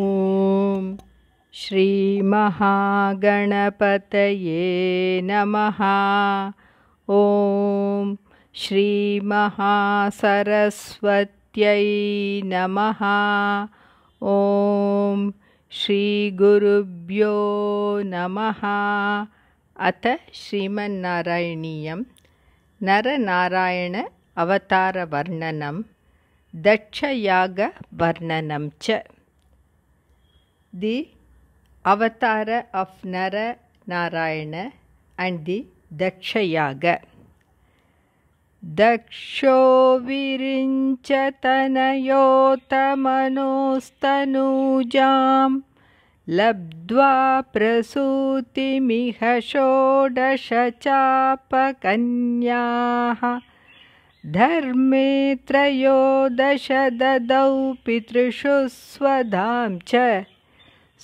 ॐ श्रीमहागणपतये नमः ॐ श्रीमहासरस्वत्यै नमः ॐ श्रीगुरुभ्यो नमः अथ श्रीमन्नारायणीयं नरनारायण अवतारवर्णनं दक्षयागवर्णनं च दि अवतार ऑफ् नरनारायण अण् दि दक्षयाग दक्षो दक्षोविरिञ्चतनयोतमनोस्तनूजां लब्ध्वा प्रसूतिमिह षोडशचापकन्याः धर्मे त्रयोदश ददौ पितृषु स्वधां च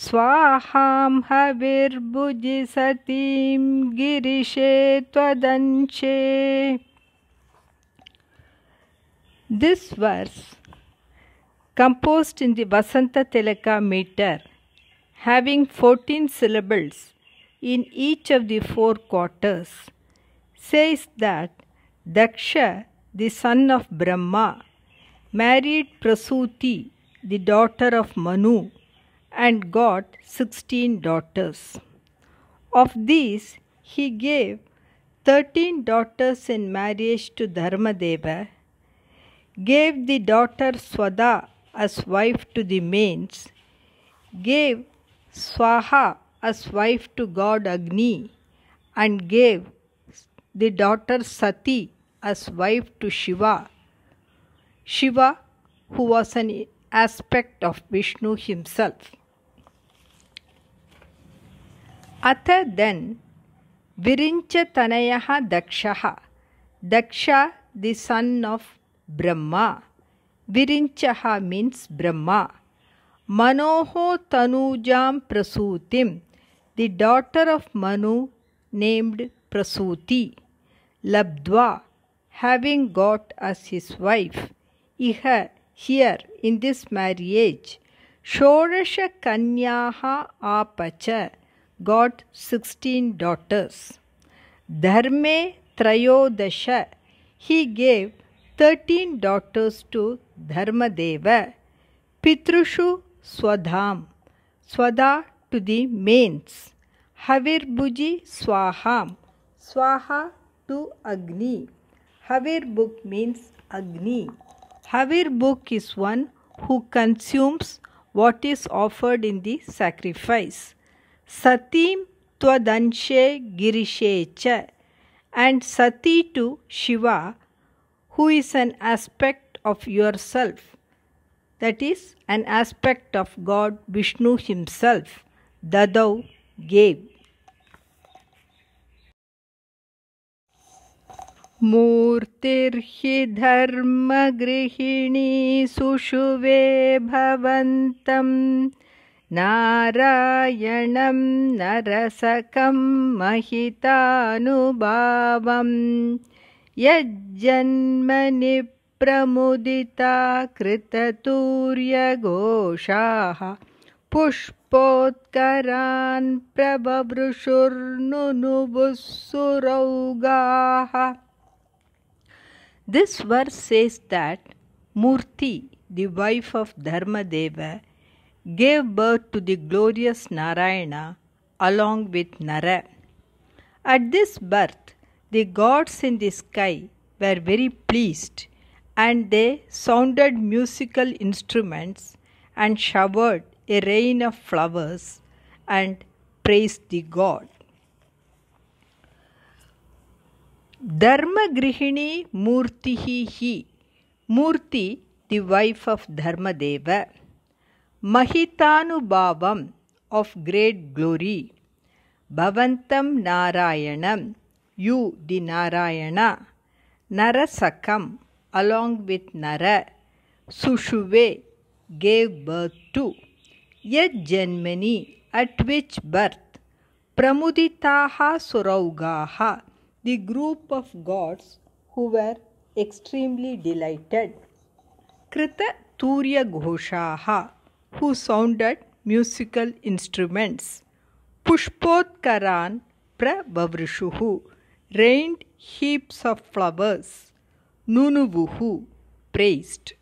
स्वाहां हविर्भुजि सतीं गिरिशे त्वदंशे This verse, composed in the Vasanta Tilaka meter, having 14 syllables in each of the four quarters, says that Daksha, the son of Brahma, married Prasuti, the daughter of Manu, and got 16 daughters. Of these, he gave 13 daughters in marriage to Dharmadeva, gave the daughter Swada as wife to the mains, gave Swaha as wife to god Agni, and gave the daughter Sati as wife to Shiva. Shiva, who was an aspect of Vishnu himself. अथ then विरिञ्चतनयः दक्षः दक्ष the son of Brahma विरिञ्चः means Brahma मनोः तनूजां प्रसूतिं the daughter of Manu named Prasuti लब्ध्वा having got as his wife. इह here in this marriage, Shorasha Kanyaha Apacha got 16 daughters. Dharme Trayodasha, he gave 13 daughters to Dharmadeva. Pitrushu Swadham, Swada to the mains. Havirbuji Swaham, Swaha to Agni. Havirbuk means Agni. Havirbuk is one who consumes what is offered in the sacrifice. सतीम त्वदंशे गिरीशे च and Sati to Shiva who is an aspect of yourself that is an aspect of God Vishnu himself ददौ gave मूर्तिर्हि धर्मगृहिणी सुषुवे भवन्तम् नारायणं नरसकं महितानुभावं यज्जन्मनि प्रमुदिता कृततूर्यघोषाः पुष्पोत्करान् प्रबभृशुर्नुनुबुस्सुरौगाः this verse says that Murti the wife of Dharmadeva gave birth to the glorious Narayana along with Nara. At this birth, the gods in the sky were very pleased and they sounded musical instruments and showered a rain of flowers and praised the god. Dharma Grihini Murtihi Hi, Murti, the wife of Dharmadeva. Mahitanubavam of great glory. Bhavantam Narayanam, you the Narayana, Narasakam, along with Nara, Sushuve, gave birth to. Yet Janmani, at which birth, Pramuditaha Suraugaha, the group of gods who were extremely delighted. Krita Turya Ghoshaha, who sounded musical instruments. Pushpotkaran prabavrishuhu rained heaps of flowers. Nunuvuhu praised.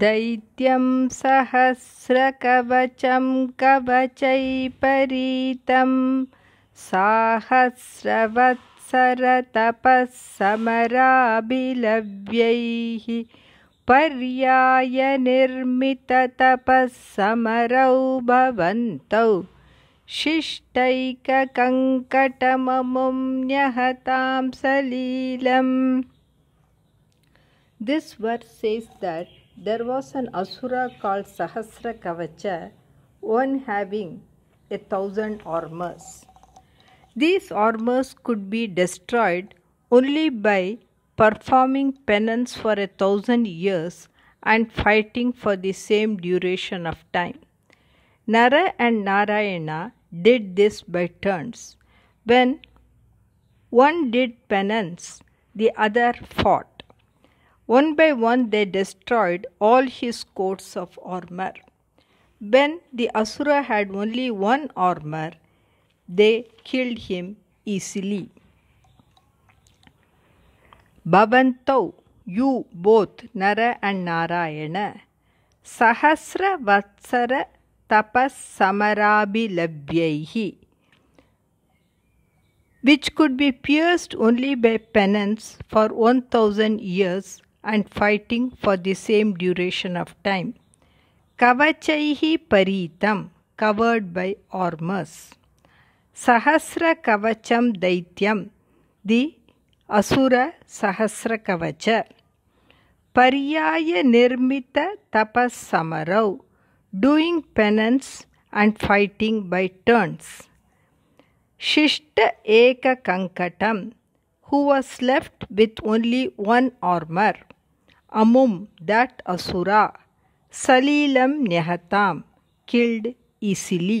दैत्यं सहस्रकवचं कवचैपरीतं साहस्रवत्सरतपः समराभिलव्यैः पर्यायनिर्मिततपःसमरौ भवन्तौ शिष्टैककङ्कटममुं न्यहतां सलीलम् This verse says that there was an asura called Sahasra Kavacha, one having a thousand armors. These armors could be destroyed only by performing penance for a thousand years and fighting for the same duration of time. Nara and Narayana did this by turns. When one did penance, the other fought. One by one, they destroyed all his coats of armor. When the Asura had only one armor, they killed him easily. Bhavantau, you both, Nara and Narayana, Sahasra Vatsara Tapas Samarabilabhyaihi, which could be pierced only by penance for 1000 years and fighting for the same duration of time. Kavachaihi Paritam, covered by armors. Sahasra Kavacham daitam, the அசுர சஹசிர கவச்ச பரியாய நிர்மித்த தபஸ் சமரௌ doing penance and fighting by turns ஷிஷ்ட ஏக கங்கடம் who was left with only one armor. Amum, that Asura, Salilam Nehatam, killed easily.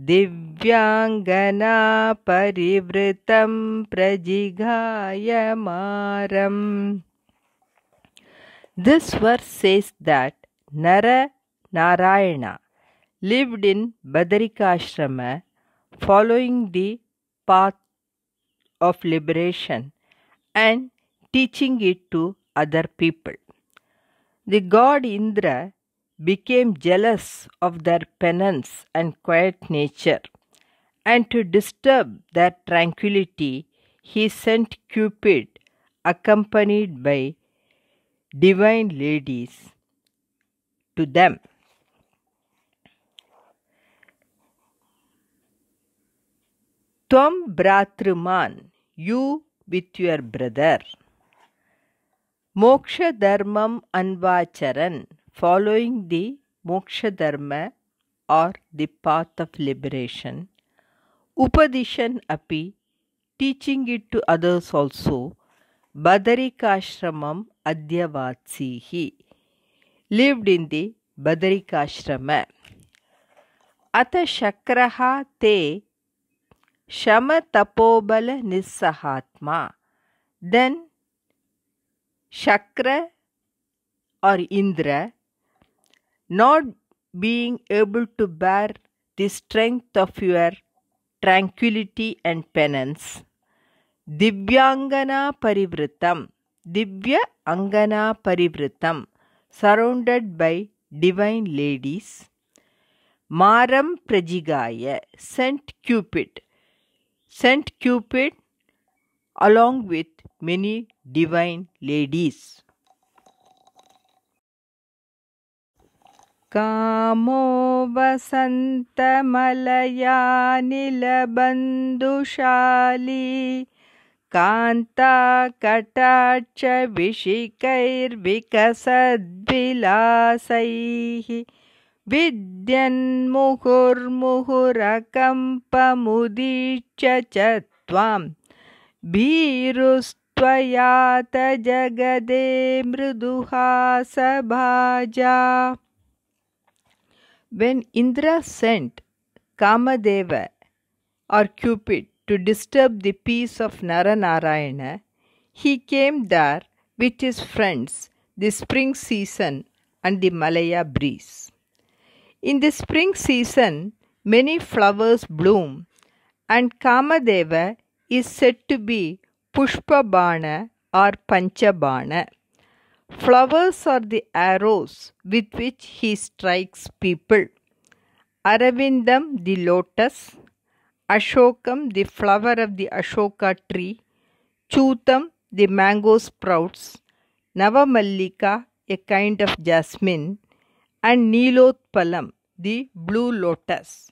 दिव्याङ्गना परिवृतं प्रजिघायमारम् This verse says that Nara Narayana lived in Badarikashrama following the path of liberation and teaching it to other people. The god Indra became jealous of their penance and quiet nature, and to disturb their tranquility, he sent Cupid accompanied by divine ladies to them. Tom, Bratruman, you with your brother. Moksha Dharmam Anvacharan, following the moksha dharma or the path of liberation, upadishan api, teaching it to others also, badarikashramam he lived in the badarikashrama. अथ te shama tapobala nissahatma then shakra or Indra not being able to bear the strength of your tranquility and penance. Divyangana Parivritam, Divya Angana Parivritam, surrounded by divine ladies. Maram Prajigaya, sent Cupid, sent Cupid along with many divine ladies. कामो वसन्तमलयानिलबन्धुशाली कान्ताकटाच विषिकैर्विकसद्भिलासैः विद्यन्मुहुर्मुहुरकम्पमुदीश्च च त्वं भीरुस्त्वयात जगदे मृदुहासभाजा When Indra sent Kamadeva or Cupid to disturb the peace of Naranarayana, he came there with his friends the spring season and the Malaya breeze. In the spring season, many flowers bloom, and Kamadeva is said to be Pushpabana or Panchabana. Flowers are the arrows with which he strikes people. Aravindam, the lotus. Ashokam, the flower of the Ashoka tree. Chutam, the mango sprouts. Navamallika, a kind of jasmine. And Nilotpalam, the blue lotus.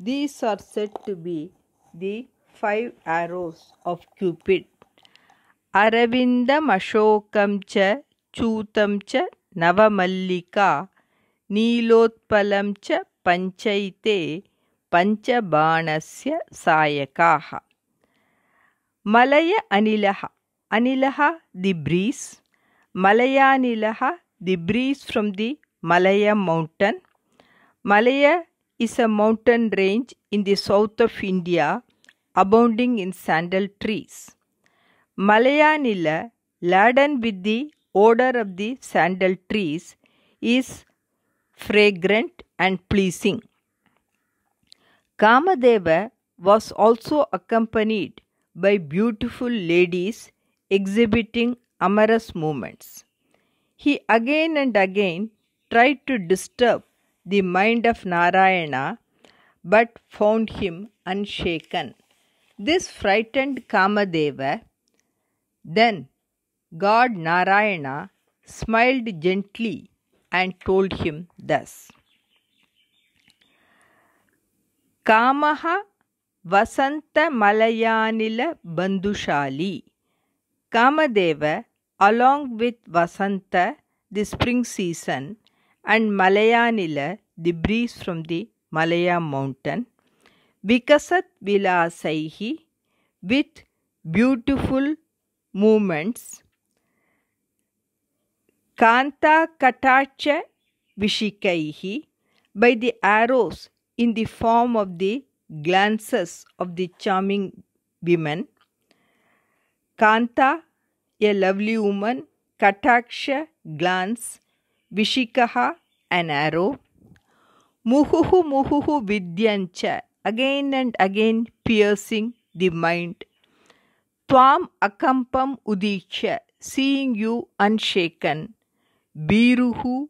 These are said to be the five arrows of Cupid. Aravindam Ashokam cha चूतं च नवमल्लिका नीलोत्पलं च पञ्चैते पञ्चबाणस्य सायकाः मलय अनिलः अनिलः दि ब्रीस् मलयानिलः the breeze from Malaya mountain. Malaya is a mountain range in the south of India abounding in sandal trees. Malayanilla laden with the odor of the sandal trees is fragrant and pleasing. Kamadeva was also accompanied by beautiful ladies exhibiting amorous movements. He again and again tried to disturb the mind of Narayana but found him unshaken. This frightened Kamadeva. Then God Narayana smiled gently and told him thus Kamaha Vasanta Malayanila Bandushali Kamadeva, along with Vasanta, the spring season, and Malayanila, the breeze from the Malaya mountain, Vikasat Vilasaihi, with beautiful movements, Kanta Kantakataksha Vishikaihi by the arrows in the form of the glances of the charming women. Kanta, a lovely woman, Kataksha, glance, Vishikaha, an arrow. Muhuhu Muhuhu Vidyancha, again and again piercing the mind. Twam Akampam Udiksha, seeing you unshaken. Biruhu,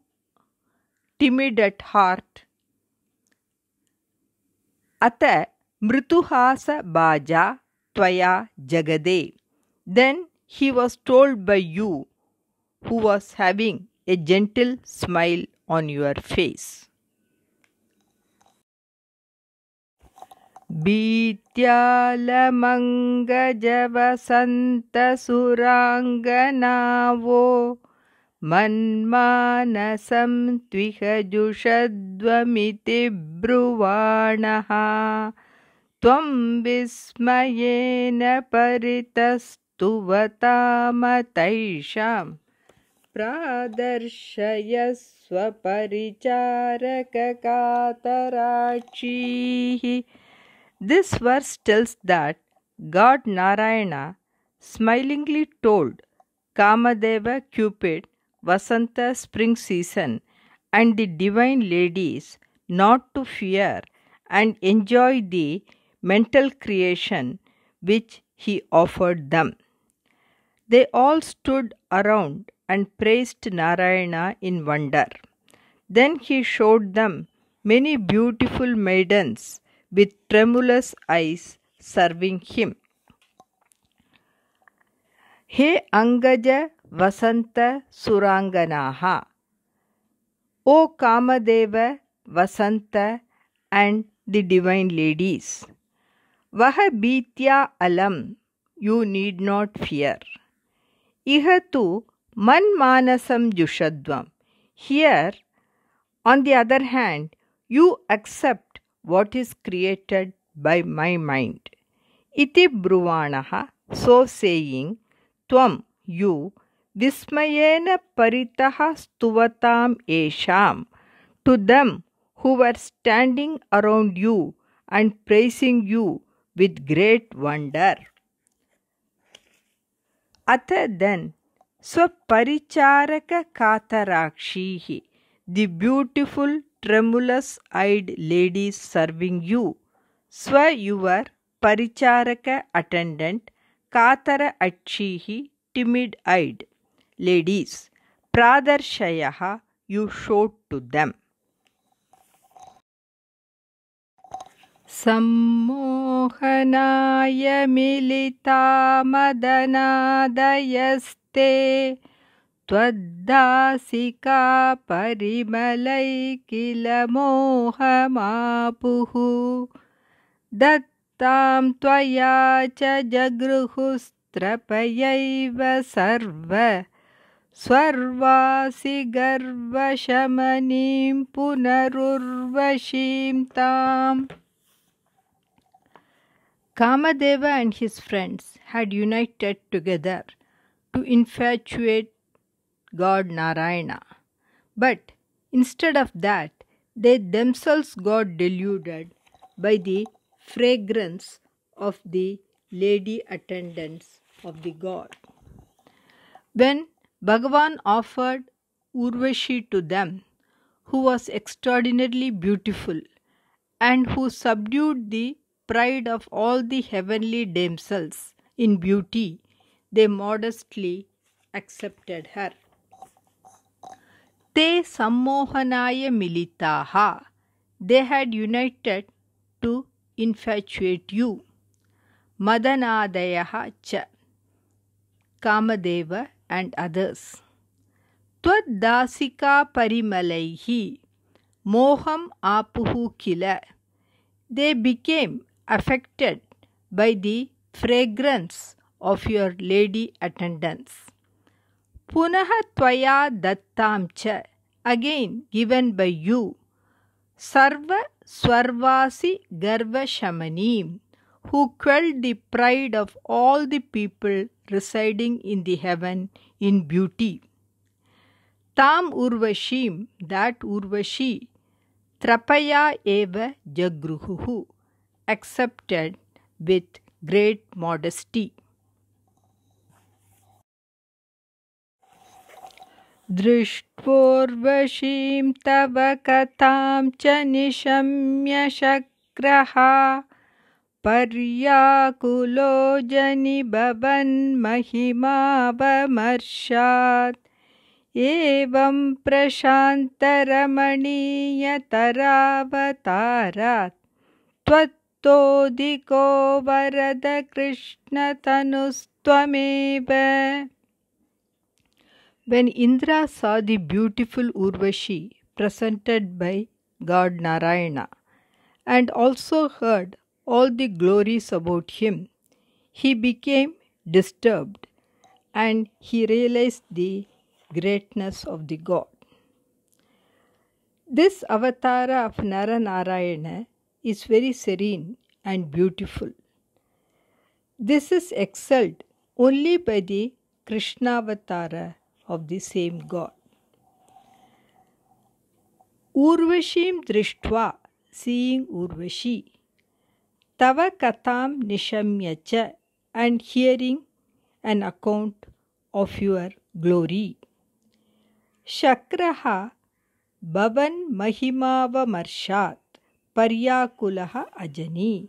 timid at heart. Ata mrituhasa baja twaya jagade. Then he was told by you who was having a gentle smile on your face. भीत्यालमङ्गजवसन्तसुराङ्गनावो मन्मानसं द्विहजुषद्वमिति ब्रुवाणः त्वं विस्मयेन परितस्तुवतामतैषां प्रादर्शयस्वपरिचारककातराक्षीः This verse tells that God Narayana smilingly told Kamadeva Cupid Vasanta spring season and the divine ladies not to fear and enjoy the mental creation which he offered them. They all stood around and praised Narayana in wonder. Then he showed them many beautiful maidens with tremulous eyes serving him. Hey Angaja Vasantha ಸುರಾಂಗನಾಹ O Kamadeva, Vasanta, and the Divine Ladies. Vahabitya alam, you need not fear. Iha tu manmanasam jushadvam. Here, on the other hand, you accept what is created by my mind. Iti bruvanaha, so saying, tuam you, this Vismayena paritaha stuvatam esham. To them who were standing around you and praising you with great wonder. then Other than Swaparicharaka Katarakshihi, the beautiful tremulous eyed ladies serving you. Swa were Paricharaka attendant, Katara Achihi, timid eyed ladies, pradarshayah you showed to them. सम्मोहनाय मिलितामदनादयस्ते त्वद्दासिका परिमलै किल मोहमापुः दत्तां त्वया च जगृहुस्त्रपयैव सर्व स्वर्वासि गर्वशमनीं पुनरुर्वशीं ताम् Kamadeva and his friends had united together to infatuate God Narayana. But instead of that, they themselves got deluded by the fragrance of the lady attendants of the god. When Bhagavan offered Urvashi to them, who was extraordinarily beautiful and who subdued the pride of all the heavenly damsels. In beauty, they modestly accepted her. Te sammohanaya militaha. They had united to infatuate you. Madanaadayaha cha. Kamadeva and others. Tvaddasika parimalaihi moham apuhu kila. They became affected by the fragrance of your lady attendants. Punah twaya dattam cha. Again given by you. Sarva Swarvasi Garva Shamani, who quelled the pride of all the people residing in the heaven in beauty. Tam Urvashim, that Urvashi, Trapaya Eva Jagruhu, accepted with great modesty. दृष्ट्वोर्वशीं तव कथां च निशम्य पर्याकुलो जनि बभन्महिमावमर्षात् एवं प्रशान्तरमणीयतरावतारात् त्वत्तोदिको वरदकृष्णतनुस्त्वमेव When Indra saw the beautiful Urvashi presented by God Narayana and also heard all the glories about him, he became disturbed and he realized the greatness of the God. This avatara of Naranarayana is very serene and beautiful. This is excelled only by the Krishna avatara of the same God. Urvashim Drishtva, seeing Urvashi, Tava Katham Nishamya cha, and hearing an account of your glory. Shakraha Bhavan Mahimava Marshat Paryakulaha Ajani.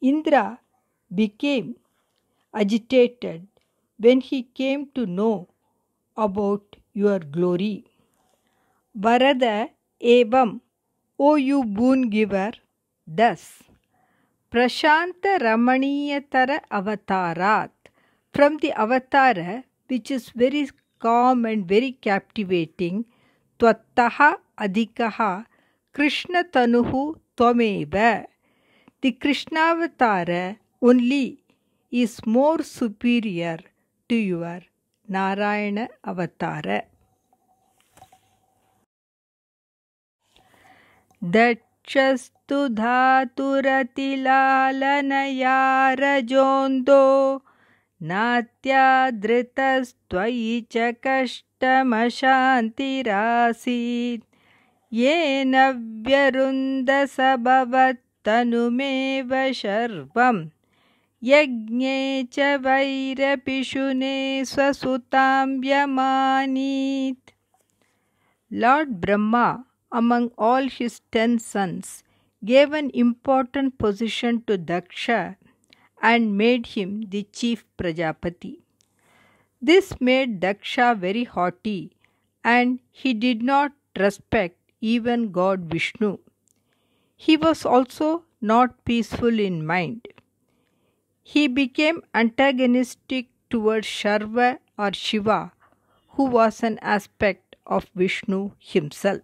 Indra became agitated when he came to know about your glory. Varada Evam, O you boon giver, thus. Prashanta avatarat, from the avatara which is very calm and very captivating, Tvattaha Adhikaha Krishna Tanuhu Tvameva. The Krishnavatara only is more superior to your Narayana Avatara. That धातुरतिलालनया रजोन्दो नात्यादृतस्त्वयि च कष्टमशान्तिरासीत् भवत्तनुमेव शर्वं यज्ञे च वैरपिशुने स्वसुतां व्यमानीत् lord Brahma among all his ten sons, gave an important position to Daksha and made him the chief Prajapati. This made Daksha very haughty and he did not respect even God Vishnu. He was also not peaceful in mind. He became antagonistic towards Sharva or Shiva, who was an aspect of Vishnu himself.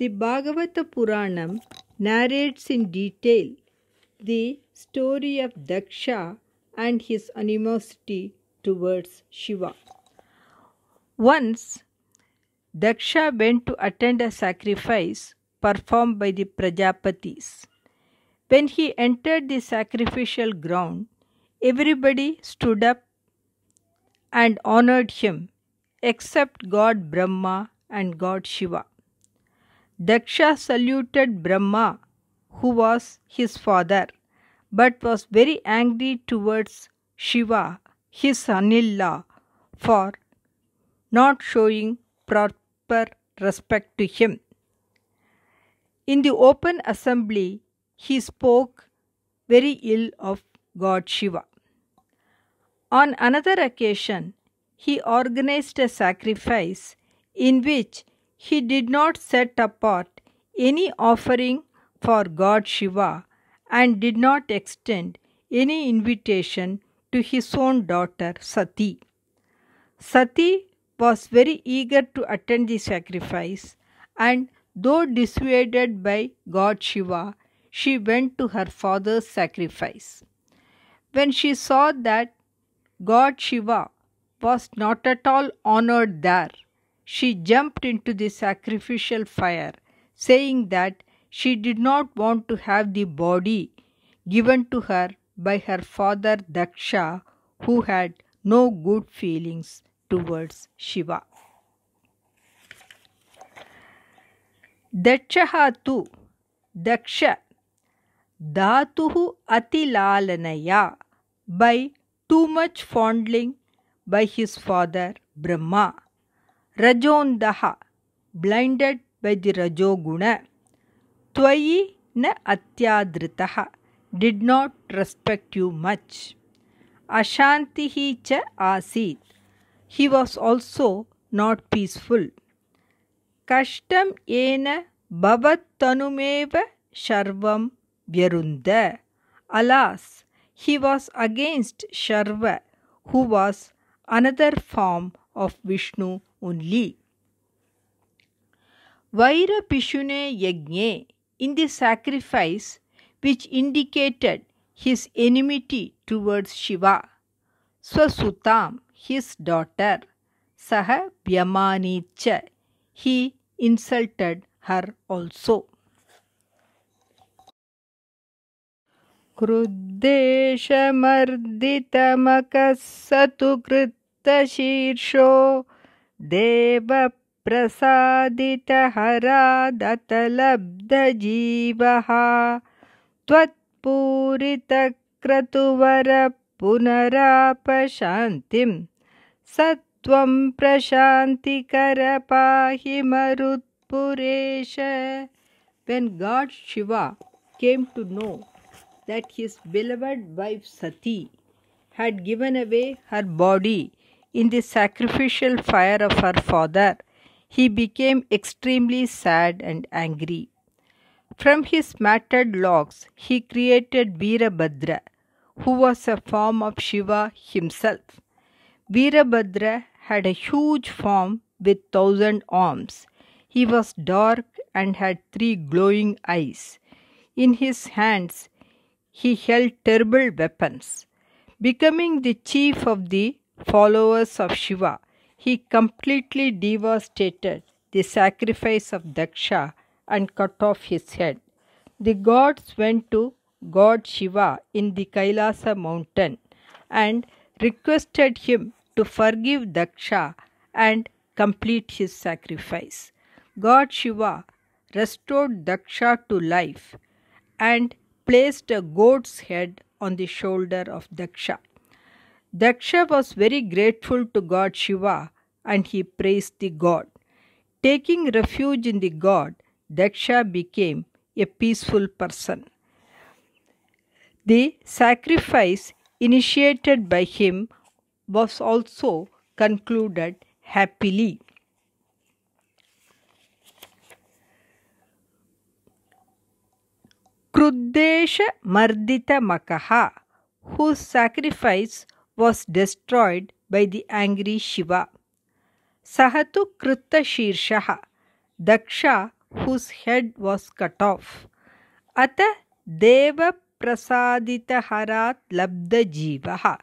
The Bhagavata Puranam narrates in detail the story of Daksha and his animosity towards Shiva. Once, Daksha went to attend a sacrifice performed by the Prajapatis. When he entered the sacrificial ground, everybody stood up and honored him except God Brahma and God Shiva. Daksha saluted Brahma, who was his father, but was very angry towards Shiva, his son in law, for not showing proper respect to him. In the open assembly, he spoke very ill of God Shiva. On another occasion, he organized a sacrifice in which he did not set apart any offering for God Shiva and did not extend any invitation to his own daughter Sati. Sati was very eager to attend the sacrifice and, though dissuaded by God Shiva, she went to her father's sacrifice. When she saw that God Shiva was not at all honored there, she jumped into the sacrificial fire, saying that she did not want to have the body given to her by her father Daksha, who had no good feelings towards Shiva. दक्षः Daksha, Daksha धातुः by too much fondling by his father Brahma ரஜோந்தஹ blinded by the Rajoguna, Twayi na atyadritaha, did not respect you much. Ashantihi cha asit. He was also not peaceful. Kashtam ena bhavatanumeva sharvam vyarunda. Alas, he was against Sharva, who was another form of Vishnu only. Vaira Pishune in the sacrifice which indicated his enmity towards Shiva, Swasutam, his daughter, Saha Vyamanicha, he insulted her also. कृद्देशमर्दितमकः स तु कृत् दत्तशीर्षो देवप्रसादितहरादतलब्धजीवः त्वत्पूरितक्रतुवर पुनरापशान्तिं सत्त्वं प्रशान्तिकरपाहि मरुत्पुरेश When God Shiva came to know that his beloved wife Sati had given away her body in the sacrificial fire of her father, he became extremely sad and angry. From his matted locks, he created Virabhadra, who was a form of Shiva himself. Virabhadra had a huge form with thousand arms. He was dark and had three glowing eyes. In his hands, he held terrible weapons. Becoming the chief of the followers of Shiva, he completely devastated the sacrifice of Daksha and cut off his head. The gods went to God Shiva in the Kailasa mountain and requested him to forgive Daksha and complete his sacrifice. God Shiva restored Daksha to life and placed a goat's head on the shoulder of Daksha. Daksha was very grateful to God Shiva and he praised the god. Taking refuge in the god, Daksha became a peaceful person. The sacrifice initiated by him was also concluded happily. Kruddesha Mardita Makaha, whose sacrifice was destroyed by the angry Shiva. Sahatu Krita Shirshaha, Daksha whose head was cut off. Ata Deva Prasadita Harat Labda Jivaha.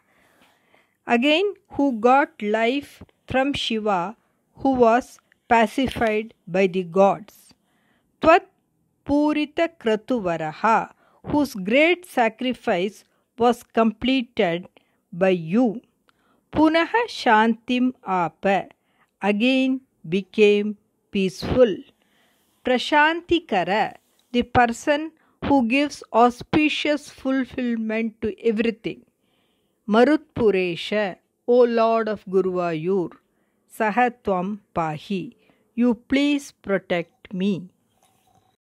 Again, who got life from Shiva, who was pacified by the gods. Twat Purita Kratuvaraha, whose great sacrifice was completed by you. Punaha Shantim Apa again became peaceful. Prashantikara, the person who gives auspicious fulfillment to everything. Marutpuresha, O Lord of Guruvayur, Sahatvam Pahi, you please protect me.